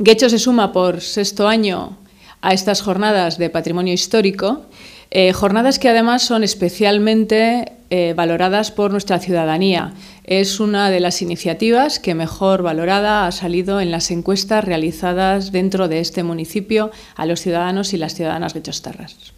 Guecho se suma por sexto año a estas jornadas de patrimonio histórico, eh, jornadas que además son especialmente eh, valoradas por nuestra ciudadanía. Es una de las iniciativas que mejor valorada ha salido en las encuestas realizadas dentro de este municipio a los ciudadanos y las ciudadanas guechostarras.